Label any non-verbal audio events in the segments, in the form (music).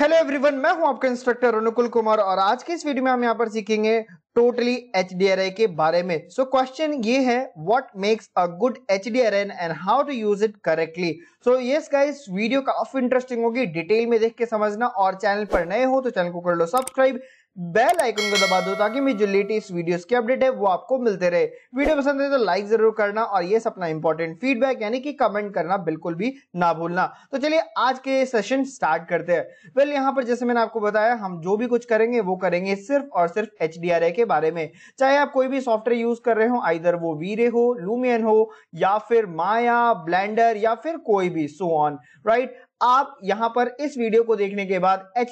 hello everyone मैं हूं आपका इंस्ट्रक्टर अनुकुल कुमार और आज के इस वीडियो में हम यहां पर सीखेंगे टोटली एच के बारे में सो so, क्वेश्चन ये है what makes a good H D R and how to use it correctly so yes guys video काफी इंटरेस्टिंग होगी डिटेल में देख के समझना और चैनल पर नए हो तो चैनल को कर लो सब्सक्राइब बेल आइकन को दबा दो ताकि मेरी जो लेटेस्ट वीडियोस की अपडेट है वो आपको मिलते रहे वीडियो पसंद आए तो लाइक जरूर करना और ये सपना इंपॉर्टेंट फीडबैक यानी कि कमेंट करना बिल्कुल भी ना भूलना तो चलिए आज के सेशन स्टार्ट करते हैं वेल यहाँ पर जैसे मैंने आपको बताया हम जो भी कुछ करेंगे वो करेंगे सिर्फ और सिर्फ एच के बारे में चाहे आप कोई भी सॉफ्टवेयर यूज कर रहे हो आइर वो वीरे हो लूमियन हो या फिर माया ब्लैंडर या फिर कोई भी सो ऑन राइट आप यहां पर इस वीडियो को देखने के बाद एच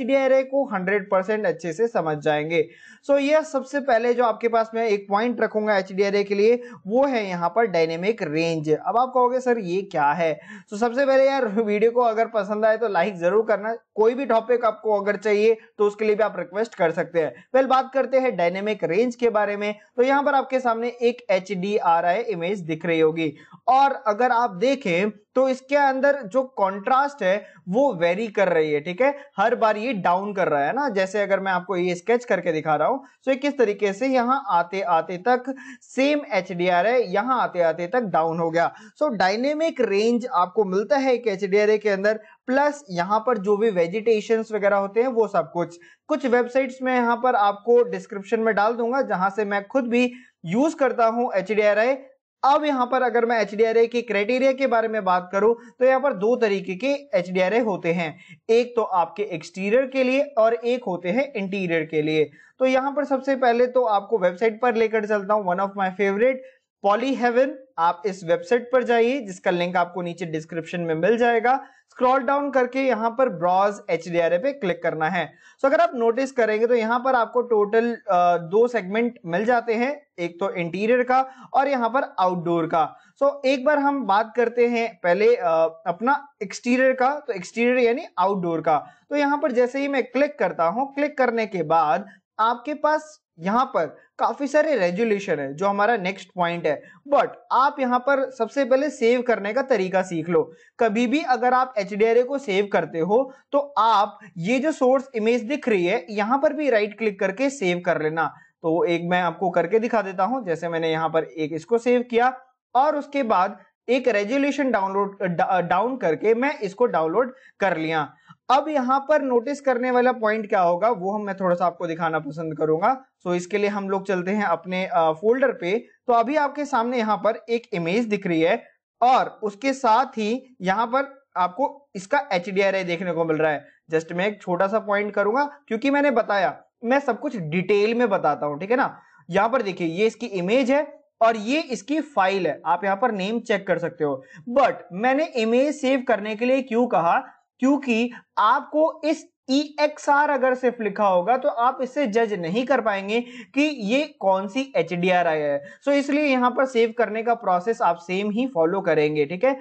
को 100% अच्छे से समझ जाएंगे सो so, यह सबसे पहले जो आपके पास मैं एक पॉइंट रखूंगा एच के लिए वो है यहां पर डायनेमिक रेंज अब आप कहोगे सर ये क्या है सो so, सबसे पहले यार (laughs) वीडियो को अगर पसंद आए तो लाइक जरूर करना कोई भी टॉपिक आपको अगर चाहिए तो उसके लिए भी आप रिक्वेस्ट कर सकते हैं पहले बात करते हैं डायनेमिक रेंज के बारे में तो यहाँ पर आपके सामने एक एच इमेज दिख रही होगी और अगर आप देखें तो इसके अंदर जो कॉन्ट्रास्ट है है वो वेरी कर रही है ठीक है हर बार ये डाउन कर रहा है ना जैसे अगर मैं आपको ये स्केच करके दिखा रहा हूं तो ये किस तरीके से यहां आते आते तक सेम एच डी आर है यहां आते आते तक डाउन हो गया सो डायनेमिक रेंज आपको मिलता है एक एच डी आर के अंदर प्लस यहाँ पर जो भी वेजिटेशन वगैरह होते हैं वो सब कुछ कुछ वेबसाइट्स में यहाँ पर आपको डिस्क्रिप्शन में डाल दूंगा जहां से मैं खुद भी यूज करता हूं एच डी आर आई अब यहां पर अगर मैं एच डी आर ए के क्राइटेरिया के बारे में बात करूं तो यहां पर दो तरीके के एच डी आर ए होते हैं एक तो आपके एक्सटीरियर के लिए और एक होते हैं इंटीरियर के लिए तो यहां पर सबसे पहले तो आपको वेबसाइट पर लेकर चलता हूं one of my favourite Poly Haven आप इस वेबसाइट पर जाइए जिसका लिंक आपको नीचे डिस्क्रिप्शन में मिल जाएगा स्क्रॉल डाउन करके यहां पर ब्रॉज एच पे क्लिक करना है सो so, अगर आप नोटिस करेंगे तो यहां पर आपको टोटल दो सेगमेंट मिल जाते हैं एक तो इंटीरियर का और यहाँ पर आउटडोर का सो so, एक बार हम बात करते हैं पहले अपना एक्सटीरियर का तो एक्सटीरियर यानी आउटडोर का तो यहाँ पर जैसे ही मैं क्लिक करता हूं क्लिक करने के बाद आपके पास यहाँ पर काफी सारे रेजुलेशन है जो हमारा नेक्स्ट पॉइंट है बट आप यहाँ पर सबसे पहले सेव करने का तरीका सीख लो कभी भी अगर आप एच को सेव करते हो तो आप ये जो सोर्स इमेज दिख रही है यहाँ पर भी राइट क्लिक करके सेव कर लेना तो एक मैं आपको करके दिखा देता हूं जैसे मैंने यहाँ पर एक इसको सेव किया और उसके बाद एक रेजुलेशन डाउनलोड डाउन करके मैं इसको डाउनलोड कर लिया अब यहां पर नोटिस करने वाला पॉइंट क्या होगा वो हम मैं थोड़ा सा आपको दिखाना पसंद करूंगा सो so, इसके लिए हम लोग चलते हैं अपने फोल्डर पे तो अभी आपके सामने यहाँ पर एक इमेज दिख रही है और उसके साथ ही यहाँ पर आपको इसका एच देखने को मिल रहा है जस्ट मैं एक छोटा सा पॉइंट करूंगा क्योंकि मैंने बताया मैं सब कुछ डिटेल में बताता हूं ठीक है ना यहां पर देखिए ये इसकी इमेज है और ये इसकी फाइल है आप यहाँ पर नेम चेक कर सकते हो बट मैंने इमेज सेव करने के लिए क्यों कहा क्योंकि आपको इस ई एक्स आर अगर सिर्फ लिखा होगा तो आप इससे जज नहीं कर पाएंगे कि ये कौन सी एच डी आर आई है सो so, इसलिए यहां पर सेव करने का प्रोसेस आप सेम ही फॉलो करेंगे ठीक है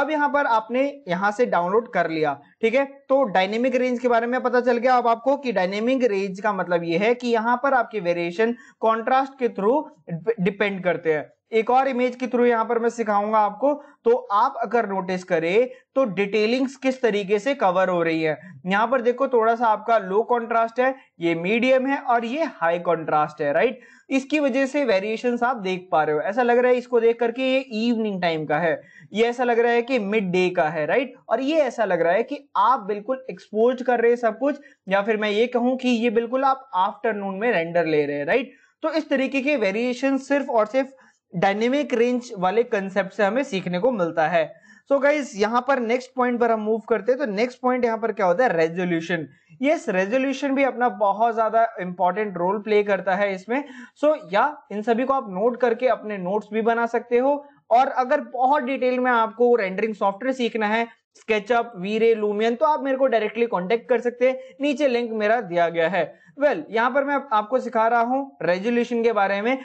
अब यहां पर आपने यहां से डाउनलोड कर लिया ठीक है तो डायनेमिक रेंज के बारे में पता चल गया अब आपको कि डायनेमिक रेंज का मतलब यह है कि यहां पर आपके वेरिएशन कॉन्ट्रास्ट के थ्रू डिपेंड करते हैं एक और इमेज के थ्रू यहां पर मैं सिखाऊंगा आपको तो आप अगर नोटिस करें तो डिटेलिंग्स किस तरीके से कवर हो रही है यहां पर देखो थोड़ा सा आपका लो कॉन्ट्रास्ट है ये मीडियम है और ये हाई कॉन्ट्रास्ट है राइट इसकी वजह से वेरिएशन आप देख पा रहे हो ऐसा लग रहा है इसको देख करके ये इवनिंग टाइम का है ये ऐसा लग रहा है कि मिड डे का है राइट और ये ऐसा लग रहा है कि आप बिल्कुल एक्सपोज कर रहे हैं सब कुछ या फिर मैं ये कहूं कि ये बिल्कुल आप आफ्टरनून में रेंडर ले रहे हैं राइट तो इस तरीके के वेरिएशन सिर्फ और सिर्फ डायनेमिक रेंज वाले कंसेप्ट से हमें सीखने को मिलता है सो so गाइज यहाँ पर नेक्स्ट पॉइंट पर हम मूव करते हैं तो नेक्स्ट पॉइंट यहाँ पर क्या होता है रेजोल्यूशन यस रेजोल्यूशन भी अपना बहुत ज्यादा इंपॉर्टेंट रोल प्ले करता है इसमें सो so, या इन सभी को आप नोट करके अपने नोट्स भी बना सकते हो और अगर बहुत डिटेल में आपको रेंडरिंग सॉफ्टवेयर सीखना है स्केचअप वीरे लूमियन तो आप मेरे को डायरेक्टली कॉन्टेक्ट कर सकते हैं नीचे लिंक मेरा दिया गया है वेल well, यहां पर मैं आपको सिखा रहा हूँ रेजोल्यूशन के बारे में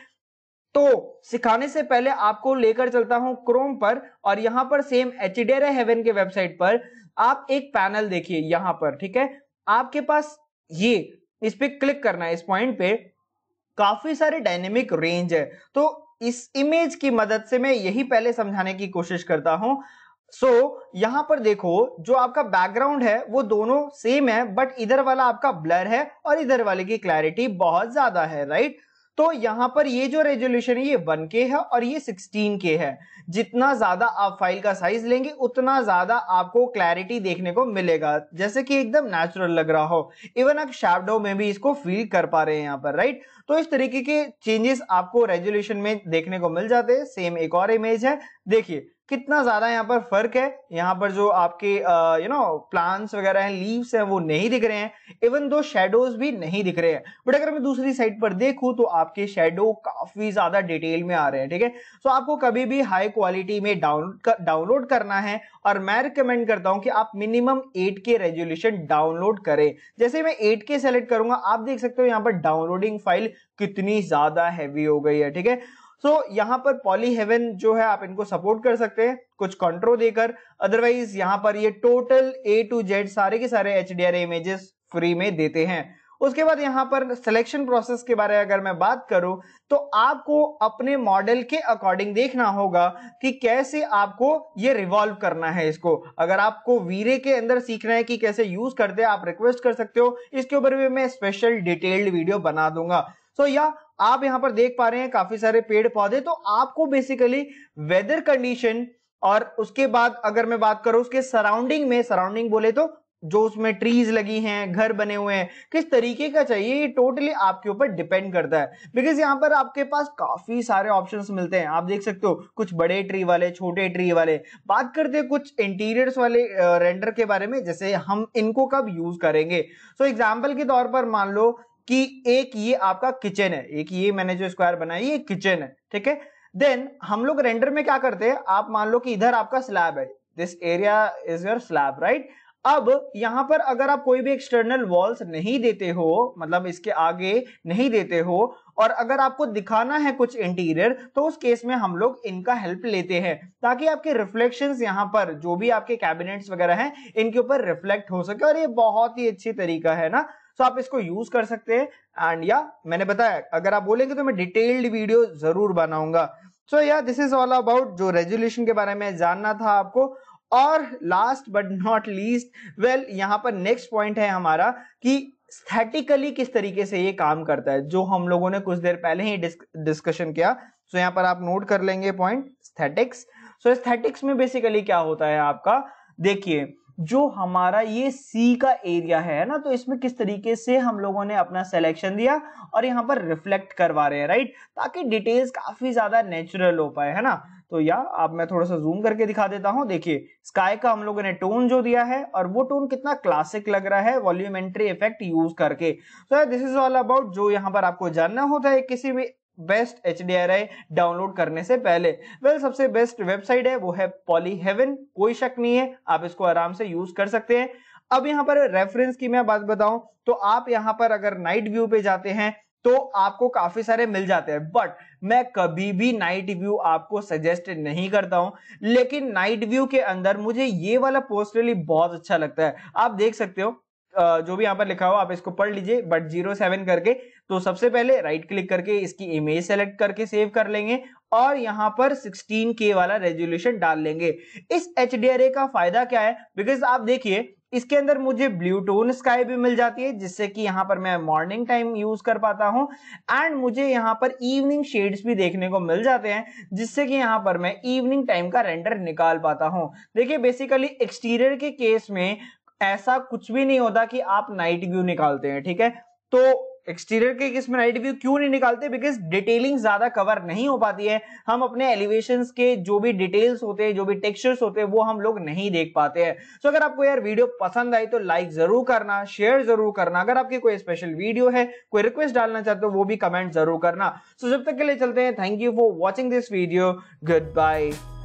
तो सिखाने से पहले आपको लेकर चलता हूं क्रोम पर और यहां पर सेम एच हेवन के वेबसाइट पर आप एक पैनल देखिए यहां पर ठीक है आपके पास ये इस पर क्लिक करना है इस पॉइंट पे काफी सारे डायनेमिक रेंज है तो इस इमेज की मदद से मैं यही पहले समझाने की कोशिश करता हूं सो so, यहां पर देखो जो आपका बैकग्राउंड है वो दोनों सेम है बट इधर वाला आपका ब्लर है और इधर वाले की क्लैरिटी बहुत ज्यादा है राइट तो यहां पर ये जो रेजोल्यूशन है ये वन के है और ये सिक्सटीन के है जितना ज्यादा आप फाइल का साइज लेंगे उतना ज्यादा आपको क्लैरिटी देखने को मिलेगा जैसे कि एकदम नेचुरल लग रहा हो इवन आप शैपडो में भी इसको फील कर पा रहे हैं यहाँ पर राइट तो इस तरीके के चेंजेस आपको रेजोल्यूशन में देखने को मिल जाते हैं सेम एक और इमेज है देखिए कितना ज़्यादा यहाँ पर फर्क है यहाँ पर जो आपके यू नो प्लांट्स वगैरह हैं लीव्स हैं वो नहीं दिख रहे हैं इवन दो शेडोज भी नहीं दिख रहे हैं बट अगर मैं दूसरी साइड पर देखूं तो आपके शेडो काफ़ी ज़्यादा डिटेल में आ रहे हैं ठीक है सो आपको कभी भी हाई क्वालिटी में कर डाउनलोड करना है और मैं रिकमेंड करता हूं कि आप minimum eight K resolution download करें जैसे मैं एट के सेलेक्ट करूंगा आप देख सकते हो यहाँ पर डाउनलोडिंग फाइल कितनी ज़्यादा हैवी हो गई है ठीक है सो so, यहाँ पर हेवन जो है आप इनको सपोर्ट कर सकते हैं कुछ कंट्रो देकर अदरवाइज यहाँ पर ये टोटल ए टू जेड सारे के सारे एच इमेजेस फ्री में देते हैं उसके बाद यहाँ पर सिलेक्शन प्रोसेस के बारे में अगर मैं बात करूं तो आपको अपने मॉडल के अकॉर्डिंग देखना होगा कि कैसे आपको ये रिवॉल्व करना है इसको अगर आपको वीरे के अंदर सीखना है कि कैसे यूज करते हैं आप रिक्वेस्ट कर सकते हो इसके ऊपर भी मैं स्पेशल डिटेल्ड वीडियो बना दूंगा सो so, या आप यहां पर देख पा रहे हैं काफी सारे पेड़ पौधे तो आपको बेसिकली वेदर कंडीशन और उसके बाद अगर मैं बात करूं उसके सराउंडिंग में सराउंडिंग बोले तो जो उसमें ट्रीज लगी हैं घर बने हुए हैं किस तरीके का चाहिए ये टोटली आपके ऊपर डिपेंड करता है बिकॉज यहाँ पर आपके पास काफी सारे ऑप्शंस मिलते हैं आप देख सकते हो कुछ बड़े ट्री वाले छोटे ट्री वाले बात करते हैं कुछ इंटीरियर्स वाले रेंडर के बारे में जैसे हम इनको कब यूज करेंगे सो so, एग्जाम्पल के तौर पर मान लो कि एक ये आपका किचन है एक ये मैंने जो स्क्वायर बनाई ये किचन है ठीक है देन हम लोग रेंडर में क्या करते हैं आप मान लो कि इधर आपका स्लैब है this area is your slab right अब यहां पर अगर आप कोई भी एक्सटर्नल वॉल्स नहीं देते हो मतलब इसके आगे नहीं देते हो और अगर आपको दिखाना है कुछ इंटीरियर तो उस केस में हम लोग इनका हेल्प लेते हैं ताकि आपके रिफ्लेक्शन यहाँ पर जो भी आपके कैबिनेट्स वगैरह हैं इनके ऊपर रिफ्लेक्ट हो सके और ये बहुत ही अच्छी तरीका है ना सो आप इसको यूज कर सकते हैं एंड या मैंने बताया अगर आप बोलेंगे तो मैं डिटेल्ड वीडियो जरूर बनाऊंगा so yeah this is all about जो रेजोल्यूशन के बारे में जानना था आपको और last but not least well यहां पर नेक्स्ट पॉइंट है हमारा कि स्थेटिकली किस तरीके से ये काम करता है जो हम लोगों ने कुछ देर पहले ही डिस्कशन किया सो so, यहाँ पर आप नोट कर लेंगे पॉइंट स्थेटिक्स सो स्थेटिक्स में बेसिकली क्या होता है आपका देखिए जो हमारा ये सी का एरिया है ना तो इसमें किस तरीके से हम लोगों ने अपना सिलेक्शन दिया और यहाँ पर रिफ्लेक्ट करवा रहे हैं राइट ताकि डिटेल्स काफी ज्यादा नेचुरल हो पाए है ना तो या आप मैं थोड़ा सा जूम करके दिखा देता हूं देखिए स्काई का हम लोगों ने टोन जो दिया है और वो टोन कितना क्लासिक लग रहा है वॉल्यूमेंट्री इफेक्ट यूज करके तो दिस इज ऑल अबाउट जो यहाँ पर आपको जानना होता है किसी भी बेस्ट एच डाउनलोड करने से पहले वेल well, सबसे बेस्ट वेबसाइट है वो है पॉली हेवन कोई शक नहीं है आप इसको आराम से यूज कर सकते हैं अब यहां पर रेफरेंस की मैं बात बताऊं तो आप यहां पर अगर नाइट व्यू पे जाते हैं तो आपको काफी सारे मिल जाते हैं बट मैं कभी भी नाइट व्यू आपको सजेस्ट नहीं करता हूं लेकिन नाइट व्यू के अंदर मुझे ये वाला पोस्ट रिली बहुत अच्छा लगता है आप देख सकते हो जो भी यहां पर लिखा हो आप इसको पढ़ लीजिए बट जीरो सेवन करके तो सबसे पहले राइट क्लिक करके इसकी इमेज सेलेक्ट करके सेव कर लेंगे और यहाँ पर 16K वाला रेजोल्यूशन डाल लेंगे इस एच का फायदा क्या है बिकॉज आप देखिए इसके अंदर मुझे ब्लू टोन स्काई भी मिल जाती है जिससे कि यहाँ पर मैं मॉर्निंग टाइम यूज कर पाता हूँ एंड मुझे यहाँ पर इवनिंग शेड्स भी देखने को मिल जाते हैं जिससे कि यहाँ पर मैं इवनिंग टाइम का रेंडर निकाल पाता हूँ देखिए बेसिकली एक्सटीरियर के केस में ऐसा कुछ भी नहीं होता कि आप नाइट व्यू निकालते हैं ठीक है तो एक्सटीरियर के केस में नाइट व्यू क्यों नहीं निकालते बिकॉज डिटेलिंग ज्यादा कवर नहीं हो पाती है हम अपने एलिवेशन के जो भी डिटेल्स होते हैं जो भी टेक्सचर्स होते हैं वो हम लोग नहीं देख पाते हैं सो so, अगर आपको यार वीडियो पसंद आई तो लाइक जरूर करना शेयर जरूर करना अगर आपकी कोई स्पेशल वीडियो है कोई रिक्वेस्ट डालना चाहते हो वो भी कमेंट जरूर करना सो so, जब तक के लिए चलते हैं thank you for watching this video good bye